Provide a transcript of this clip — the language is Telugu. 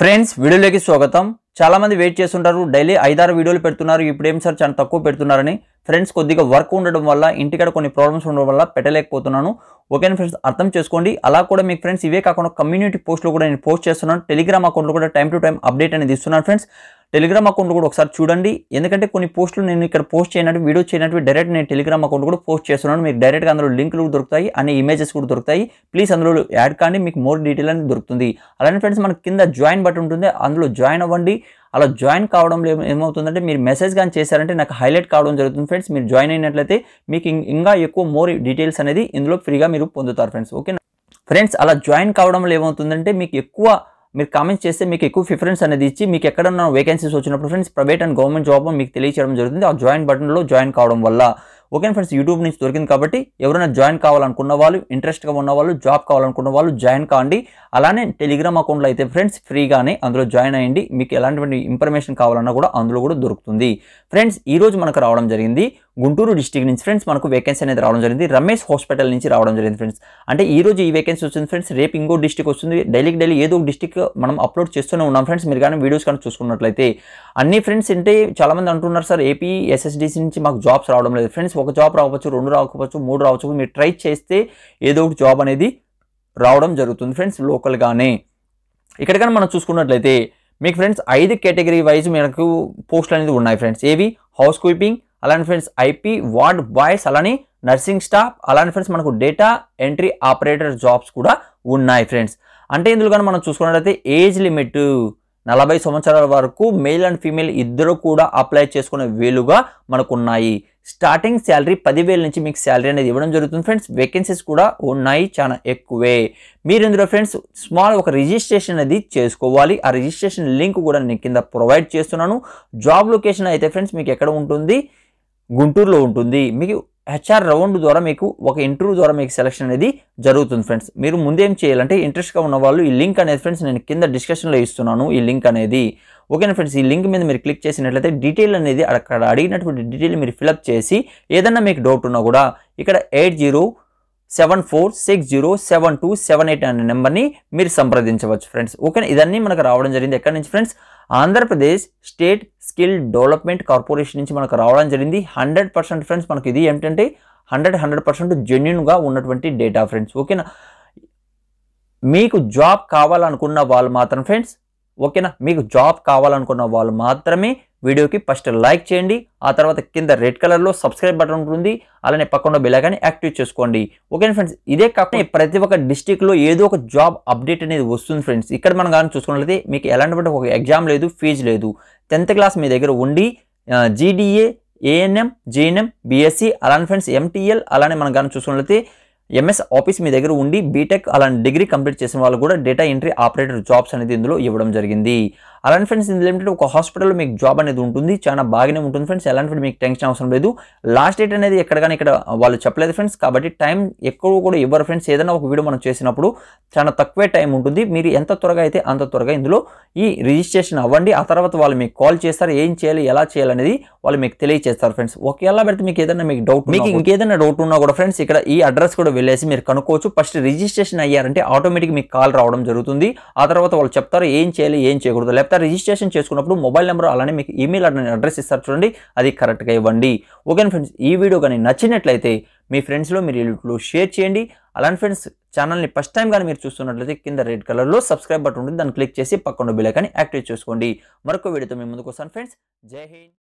ఫ్రెండ్స్ వీడియోలోకి స్వాగతం చాలామంది వెయిట్ చేస్తుంటారు డైలీ ఐదారు వీడియోలు పెడుతున్నారు ఇప్పుడేం సార్ చాలా తక్కువ పెడుతున్నారని ఫ్రెండ్స్ కొద్దిగా వర్క్ ఉండడం వల్ల ఇంటికాడ కొన్ని ప్రాబ్లమ్స్ ఉండడం వల్ల పెట్టలేకపోతున్నాను ఓకే ఫ్రెండ్స్ అర్థం చేసుకోండి అలా కూడా మీకు ఫ్రెండ్స్ ఇవే కాకుండా కమ్యూనిటీ పోస్ట్లో కూడా నేను పోస్ట్ చేస్తున్నాను టెలిగ్రామ్ అకౌంట్లో కూడా టైం టు టైం అప్డేట్ అనేది ఇస్తున్నాను ఫ్రెండ్స్ టెలిగ్రామ్ అకౌంట్ కూడా ఒకసారి చూడండి ఎందుకంటే కొన్ని పోస్టులు నేను ఇక్కడ పోస్ట్ చేయనట్టు వీడియో చేయనట్టు డైరెక్ట్ నేను టెలిగ్రామ్ అకౌంట్ కూడా పోస్ట్ చేస్తున్నాను మీకు డైరెక్ట్గా అందులో లింకులు కూడా దొరుకుతాయి అనే ఇమేజెస్ కూడా దొరుకుతాయి ప్లీజ్ అందులో యాడ్ కానీ మీకు మోర్ డీటెయిల్ అనేది దొరుకుతుంది అలానే ఫ్రెండ్స్ మన కింద జాయిన్ బటన్ ఉంటుంది అందులో జాయిన్ అవ్వండి అలా జాయిన్ కావడం ఏమవుతుందంటే మీరు మెసేజ్ కానీ చేశారంటే నాకు హైలైట్ కావడం జరుగుతుంది ఫ్రెండ్స్ మీరు జాయిన్ అయినట్లయితే మీకు ఇంకా ఎక్కువ మోర్ డీటెయిల్స్ అనేది ఇందులో ఫ్రీగా మీరు పొందుతారు ఫ్రెండ్స్ ఓకే ఫ్రెండ్స్ అలా జాయిన్ కావడంలో ఏమవుతుందంటే మీకు ఎక్కువ మీరు కామెంట్స్ చేస్తే మీకు ఎక్కువ ప్రిఫరెన్స్ అనేది ఇచ్చి మీకు ఎక్కడన్నా వేకెన్సీస్ వచ్చినప్పుడు friends private and government job మీకు తెలియచేయడం జరుగుతుంది ఆ జాయిన్ బటన్లో జాయిన్ కావడం వల్ల ఓకే ఫ్రెండ్స్ యూట్యూబ్ నుంచి దొరికింది కాబట్టి ఎవరైనా జాయిన్ కావాలనుకున్న వాళ్ళు ఇంట్రెస్ట్గా ఉన్న వాళ్ళు జాబ్ కావాలనుకున్న వాళ్ళు జాయిన్ కాండి అలానే టెలిగ్రామ్ అకౌంట్లో అయితే ఫ్రెండ్స్ ఫ్రీగానే అందులో జాయిన్ అయ్యండి మీకు ఎలాంటివంటి ఇన్ఫర్మేషన్ కావాలన్నా కూడా అందులో కూడా దొరుకుతుంది ఫ్రెండ్స్ ఈరోజు మనకు రావడం జరిగింది గుంటూరు డిస్టిక్ నుంచి ఫ్రెండ్స్ మనకు వేకెన్సీ అనేది రావడం జరిగింది రమేష్ హాస్పిటల్ నుంచి రావడం జరిగింది ఫ్రెండ్స్ అంటే ఈ రోజు ఈ వేకెన్సీ వచ్చింది ఫ్రెండ్స్ రేపు ఇంకో డిస్టిక్ వస్తుంది డైలీకి డైలీ ఏదో ఒక డిస్టిక్ మనం అప్లోడ్ చేస్తూనే ఉన్నాం ఫ్రెండ్స్ మీరు కానీ వీడియోస్ కానీ చూసుకున్నట్లయితే అన్ని ఫ్రెండ్స్ అంటే చాలామంది అంటున్నారు సార్ ఏపీ ఎస్ఎస్డిసి నుంచి మాకు జాబ్స్ రావడం లేదు ఫ్రెండ్స్ ఒక జాబ్ రావచ్చు రెండు రావచ్చు మూడు రావచ్చు మీరు ట్రై చేస్తే ఏదో ఒక జాబ్ అనేది రావడం జరుగుతుంది ఫ్రెండ్స్ లోకల్గానే ఇక్కడ కానీ మనం చూసుకున్నట్లయితే మీకు ఫ్రెండ్స్ ఐదు కేటగిరీ వైజ్ మనకు పోస్టులు అనేది ఉన్నాయి ఫ్రెండ్స్ ఏవి హౌస్ కీపింగ్ అలానే ఫ్రెండ్స్ ఐపీ వార్డ్ బాయ్స్ అలానే నర్సింగ్ స్టాఫ్ అలానే ఫ్రెండ్స్ మనకు డేటా ఎంట్రీ ఆపరేటర్ జాబ్స్ కూడా ఉన్నాయి ఫ్రెండ్స్ అంటే ఇందులో కానీ మనం చూసుకున్నట్లయితే ఏజ్ లిమిట్ నలభై సంవత్సరాల వరకు మేల్ అండ్ ఫీమేల్ ఇద్దరు కూడా అప్లై చేసుకునే వీలుగా మనకు ఉన్నాయి స్టార్టింగ్ శాలరీ పదివేల నుంచి మీకు శాలరీ అనేది ఇవ్వడం జరుగుతుంది ఫ్రెండ్స్ వేకెన్సీస్ కూడా ఉన్నాయి చాలా ఎక్కువే మీరు ఇందులో ఫ్రెండ్స్ స్మాల్ ఒక రిజిస్ట్రేషన్ అనేది చేసుకోవాలి ఆ రిజిస్ట్రేషన్ లింక్ కూడా నేను కింద ప్రొవైడ్ చేస్తున్నాను జాబ్ లొకేషన్ అయితే ఫ్రెండ్స్ మీకు ఎక్కడ ఉంటుంది గుంటూరులో ఉంటుంది మీకు హెచ్ఆర్ రౌండ్ ద్వారా మీకు ఒక ఇంటర్వ్యూ ద్వారా మీకు సెలక్షన్ అనేది జరుగుతుంది ఫ్రెండ్స్ మీరు ముందేం చేయాలంటే ఇంట్రెస్ట్గా ఉన్న వాళ్ళు ఈ లింక్ అనేది ఫ్రెండ్స్ నేను కింద డిస్క్రిప్షన్లో ఇస్తున్నాను ఈ లింక్ అనేది ఓకేనా ఫ్రెండ్స్ ఈ లింక్ మీద మీరు క్లిక్ చేసినట్లయితే డీటెయిల్ అనేది అక్కడ అడిగినటువంటి డీటెయిల్ మీరు ఫిలప్ చేసి ఏదన్నా మీకు డౌట్ ఉన్నా కూడా ఇక్కడ eight zero seven four six zero seven two seven eight అనే నెంబర్ని మీరు సంప్రదించవచ్చు ఫ్రెండ్స్ ఓకే ఇదన్నీ మనకు రావడం జరిగింది ఎక్కడి నుంచి friends Andhra Pradesh state skill development corporation నుంచి మనకు రావడం జరిగింది హండ్రెడ్ పర్సెంట్ ఫ్రెండ్స్ మనకి ఇది ఏంటంటే హండ్రెడ్ హండ్రెడ్ పర్సెంట్ జెన్యున్గా ఉన్నటువంటి డేటా ఫ్రెండ్స్ ఓకేనా మీకు జాబ్ కావాలనుకున్న వాళ్ళు మాత్రం ఫ్రెండ్స్ ఓకేనా మీకు జాబ్ కావాలనుకున్న వాళ్ళు మాత్రమే వీడియోకి ఫస్ట్ లైక్ చేయండి ఆ తర్వాత కింద రెడ్ కలర్లో సబ్స్క్రైబ్ బటన్ ఉంటుంది అలానే పక్కన బిలాగాన్ని యాక్టివ్ చేసుకోండి ఓకేనా ఫ్రెండ్స్ ఇదే కాకుండా ప్రతి ఒక్క డిస్టిక్లో ఏదో ఒక జాబ్ అప్డేట్ అనేది వస్తుంది ఫ్రెండ్స్ ఇక్కడ మనం కానీ చూసుకున్నట్లయితే మీకు ఎలాంటి ఒక ఎగ్జామ్ లేదు ఫీజు లేదు టెన్త్ క్లాస్ మీ దగ్గర ఉండి జీడిఏ ఏఎన్ఎం జేఎన్ఎం బీఎస్సీ అలానే ఫ్రెండ్స్ ఎంటీఎల్ అలానే మనం కానీ చూసుకున్నట్లయితే ఎంఎస్ ఆఫీస్ మీ దగ్గర ఉండి బీటెక్ అలాంటి డిగ్రీ కంప్లీట్ చేసిన వాళ్ళు కూడా డేటా ఎంట్రీ ఆపరేటర్ జాబ్స్ అనేది ఇందులో ఇవ్వడం జరిగింది అలాంటి ఫ్రెండ్స్ ఇందులో ఏంటంటే ఒక హాస్పిటల్లో మీకు జాబ్ అనేది ఉంటుంది చాలా బాగానే ఉంటుంది ఫ్రెండ్స్ ఎలాంటి మీకు టెన్షన్ అవసరం లేదు లాస్ట్ డేట్ అనేది ఎక్కడగానే ఇక్కడ వాళ్ళు చెప్పలేదు ఫ్రెండ్స్ కాబట్టి టైం ఎక్కువ కూడా ఇవ్వరు ఫ్రెండ్స్ ఏదైనా ఒక వీడియో మనం చేసినప్పుడు చాలా తక్కువే టైం ఉంటుంది మీరు ఎంత త్వరగా అయితే అంత త్వరగా ఇందులో ఈ రిజిస్ట్రేషన్ అవ్వండి ఆ తర్వాత వాళ్ళు మీకు కాల్ చేస్తారు ఏం చేయాలి ఎలా చేయాలనేది వాళ్ళు మీకు తెలియచేస్తారు ఫ్రెండ్స్ ఒకవేళ పెడితే మీకు ఏదైనా మీకు డౌట్ మీకు ఇంకేదైనా డౌట్ ఉన్నా కూడా ఫ్రెండ్స్ ఇక్కడ ఈ అడ్రస్ కూడా వెళ్ళేసి మీరు కనుక్కోవచ్చు ఫస్ట్ రిజిస్ట్రేషన్ అయ్యారంటే ఆటోమేటిక్ మీకు కాల్ రావడం జరుగుతుంది ఆ తర్వాత వాళ్ళు చెప్తారు ఏం చేయాలి ఏం చేయకూడదు లేకపోతే రిజిస్ట్రేషన్ చేసుకున్నప్పుడు మొబైల్ నెంబర్ అలానే మీకు ఈమెయిల్ అడ్రస్ ఇస్తారు చూడండి అది కరెక్ట్గా ఇవ్వండి ఓకే ఫ్రెండ్స్ ఈ వీడియో కానీ నచ్చినట్లయితే మీ ఫ్రెండ్స్లో మీరు ఇల్లు షేర్ చేయండి అలాంటి ఫ్రెండ్స్ ఛానల్ని ఫస్ట్ టైం కానీ మీరు చూస్తున్నట్లయితే కింద రెడ్ కలర్లో సబ్స్క్రైబ్ బటన్ ఉంటుంది దాన్ని క్లిక్ చేసి పక్కన బిల్ కానీ యాక్టివేట్ చేసుకోండి మరొక వీడియోతో మీ ముందుకు వస్తాను ఫ్రెండ్స్ జై హింద్